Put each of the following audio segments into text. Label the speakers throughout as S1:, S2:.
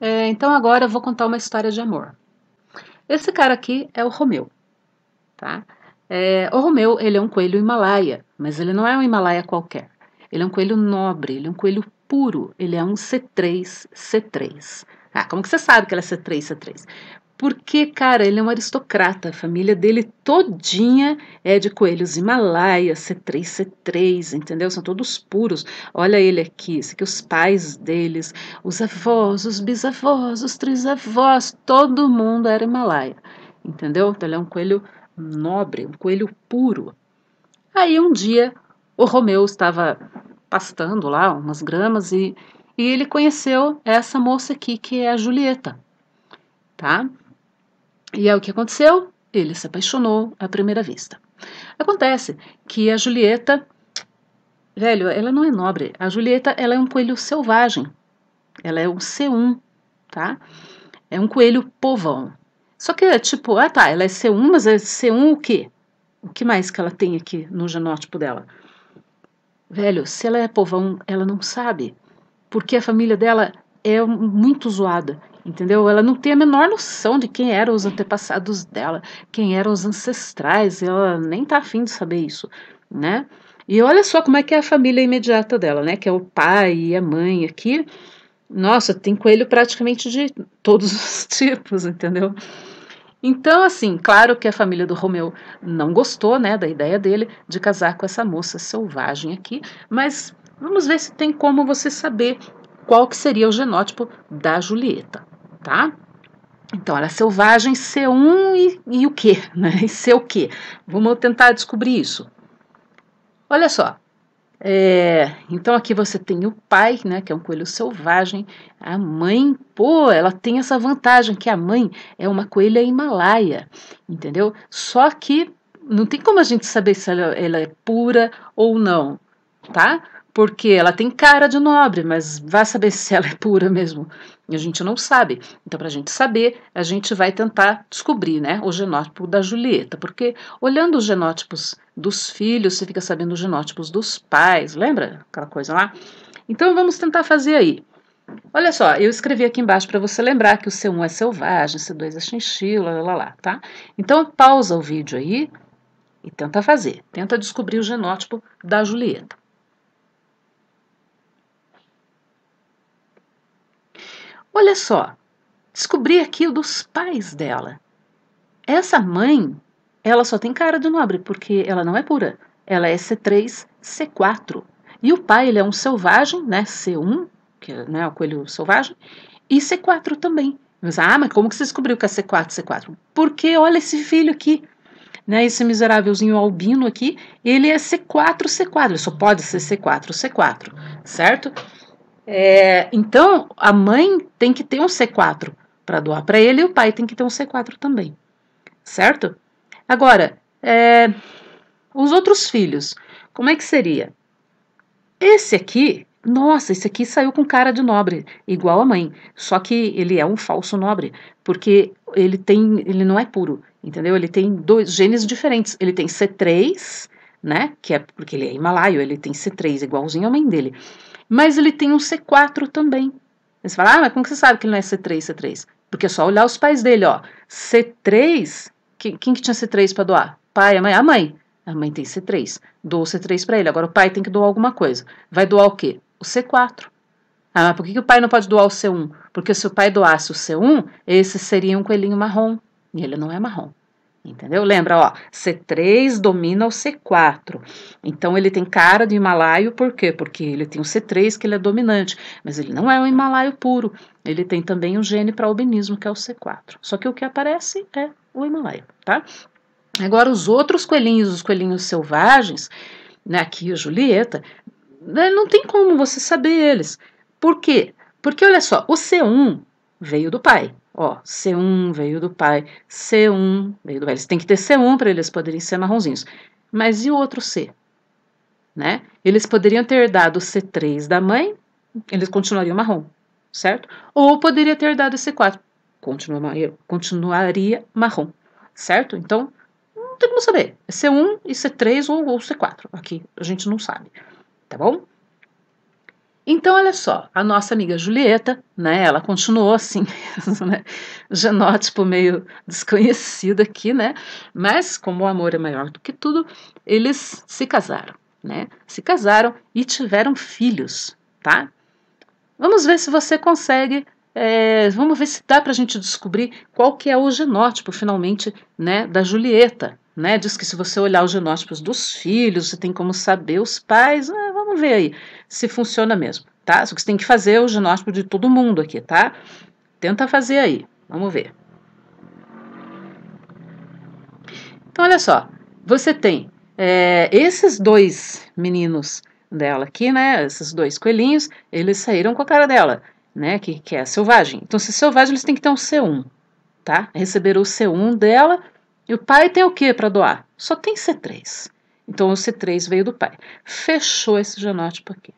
S1: É, então agora eu vou contar uma história de amor. Esse cara aqui é o Romeu, tá? É, o Romeu, ele é um coelho Himalaia, mas ele não é um Himalaia qualquer. Ele é um coelho nobre, ele é um coelho puro, ele é um C3, C3. Ah, como que você sabe que ele é C3, C3? Porque, cara, ele é um aristocrata, a família dele todinha é de coelhos Himalaia, C3, C3, entendeu? São todos puros. Olha ele aqui, esse aqui, os pais deles, os avós, os bisavós, os trisavós, todo mundo era Himalaia, entendeu? Então ele é um coelho nobre, um coelho puro. Aí um dia o Romeu estava pastando lá umas gramas e, e ele conheceu essa moça aqui que é a Julieta, tá? E é o que aconteceu? Ele se apaixonou à primeira vista. Acontece que a Julieta, velho, ela não é nobre. A Julieta, ela é um coelho selvagem. Ela é um C1, tá? É um coelho povão. Só que é tipo, ah tá, ela é C1, mas é C1 o quê? O que mais que ela tem aqui no genótipo dela? Velho, se ela é povão, ela não sabe. Porque a família dela é muito zoada entendeu? Ela não tem a menor noção de quem eram os antepassados dela, quem eram os ancestrais, ela nem tá afim de saber isso, né? E olha só como é que é a família imediata dela, né? Que é o pai e a mãe aqui. Nossa, tem coelho praticamente de todos os tipos, entendeu? Então, assim, claro que a família do Romeu não gostou, né, da ideia dele de casar com essa moça selvagem aqui, mas vamos ver se tem como você saber qual que seria o genótipo da Julieta tá? Então, era selvagem, C1 e, e o quê? Né? E ser o quê? Vamos tentar descobrir isso. Olha só. É, então, aqui você tem o pai, né, que é um coelho selvagem. A mãe, pô, ela tem essa vantagem, que a mãe é uma coelha himalaia, entendeu? Só que não tem como a gente saber se ela, ela é pura ou não, tá? porque ela tem cara de nobre, mas vai saber se ela é pura mesmo. E a gente não sabe. Então, para a gente saber, a gente vai tentar descobrir né, o genótipo da Julieta, porque olhando os genótipos dos filhos, você fica sabendo os genótipos dos pais, lembra aquela coisa lá? Então, vamos tentar fazer aí. Olha só, eu escrevi aqui embaixo para você lembrar que o C1 é selvagem, C2 é chinchila, lá, lá, lá, tá? Então, pausa o vídeo aí e tenta fazer. Tenta descobrir o genótipo da Julieta. Olha só, descobri aqui o dos pais dela. Essa mãe, ela só tem cara de nobre, porque ela não é pura. Ela é C3, C4. E o pai, ele é um selvagem, né? C1, que é né, o coelho selvagem, e C4 também. Mas, ah, mas como que você descobriu que é C4, C4? Porque olha esse filho aqui, né? Esse miserávelzinho albino aqui, ele é C4, C4. Ele só pode ser C4, C4, certo? certo? É, então, a mãe tem que ter um C4 para doar para ele e o pai tem que ter um C4 também, certo? Agora, é, os outros filhos, como é que seria? Esse aqui, nossa, esse aqui saiu com cara de nobre, igual a mãe, só que ele é um falso nobre, porque ele tem, ele não é puro, entendeu? Ele tem dois genes diferentes, ele tem C3 né? Que é porque ele é himalaio, ele tem C3 igualzinho ao mãe dele. Mas ele tem um C4 também. você fala, ah, mas como que você sabe que ele não é C3, C3? Porque é só olhar os pais dele, ó. C3, quem, quem que tinha C3 para doar? Pai, a mãe? A mãe. A mãe tem C3. Doou C3 para ele. Agora o pai tem que doar alguma coisa. Vai doar o quê? O C4. Ah, mas por que, que o pai não pode doar o C1? Porque se o pai doasse o C1, esse seria um coelhinho marrom. E ele não é marrom. Entendeu? Lembra, ó, C3 domina o C4. Então ele tem cara de himalaio, por quê? Porque ele tem o C3 que ele é dominante, mas ele não é um himalaio puro. Ele tem também um gene para albinismo, que é o C4. Só que o que aparece é o himalaio, tá? Agora os outros coelhinhos, os coelhinhos selvagens, né, aqui a Julieta, né, não tem como você saber eles. Por quê? Porque olha só, o C1 veio do pai. Ó, C1 veio do pai, C1 veio do pai. Eles têm que ter C1 para eles poderem ser marronzinhos. Mas e o outro C? Né? Eles poderiam ter dado C3 da mãe, eles continuariam marrom, certo? Ou poderia ter dado C4, continuaria, marrom, certo? Então, não tem como saber. É C1 e C3 ou, ou C4. Aqui a gente não sabe, tá bom? Então, olha só, a nossa amiga Julieta, né, ela continuou assim, né, genótipo meio desconhecido aqui, né, mas como o amor é maior do que tudo, eles se casaram, né, se casaram e tiveram filhos, tá? Vamos ver se você consegue, é, vamos ver se dá para a gente descobrir qual que é o genótipo, finalmente, né, da Julieta, né, diz que se você olhar os genótipos dos filhos, você tem como saber os pais, né, vamos ver aí se funciona mesmo, tá? Só que você tem que fazer o ginóstipo de todo mundo aqui, tá? Tenta fazer aí, vamos ver. Então, olha só, você tem é, esses dois meninos dela aqui, né? Esses dois coelhinhos, eles saíram com a cara dela, né? Que, que é selvagem. Então, se é selvagem, eles têm que ter um C1, tá? Receberam o C1 dela. E o pai tem o que para doar? Só tem C3. Então o C3 veio do pai. Fechou esse genótipo aqui.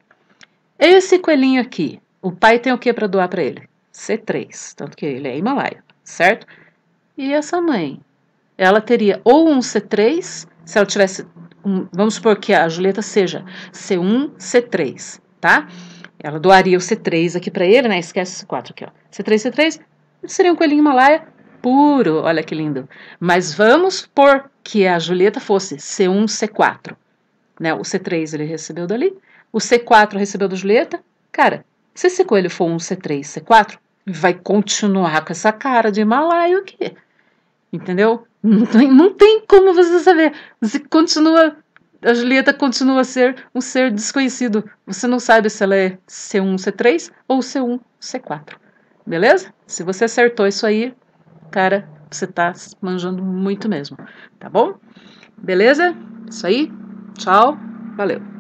S1: Esse coelhinho aqui, o pai tem o que para doar para ele? C3, tanto que ele é Himalaia, certo? E essa mãe, ela teria ou um C3, se ela tivesse, um, vamos supor que a Julieta seja C1, C3, tá? Ela doaria o C3 aqui para ele, né? Esquece esse 4 aqui, ó. C3, C3, seria um coelhinho himalaia puro. Olha que lindo. Mas vamos por que a Julieta fosse C1, C4. Né? O C3 ele recebeu dali, o C4 recebeu da Julieta. Cara, se esse coelho for um C3, C4, vai continuar com essa cara de malaio aqui. Entendeu? Não tem, não tem como você saber. Você continua. A Julieta continua a ser um ser desconhecido. Você não sabe se ela é C1, C3 ou C1, C4. Beleza? Se você acertou isso aí, cara, você tá manjando muito mesmo, tá bom? Beleza? Isso aí. Tchau. Valeu.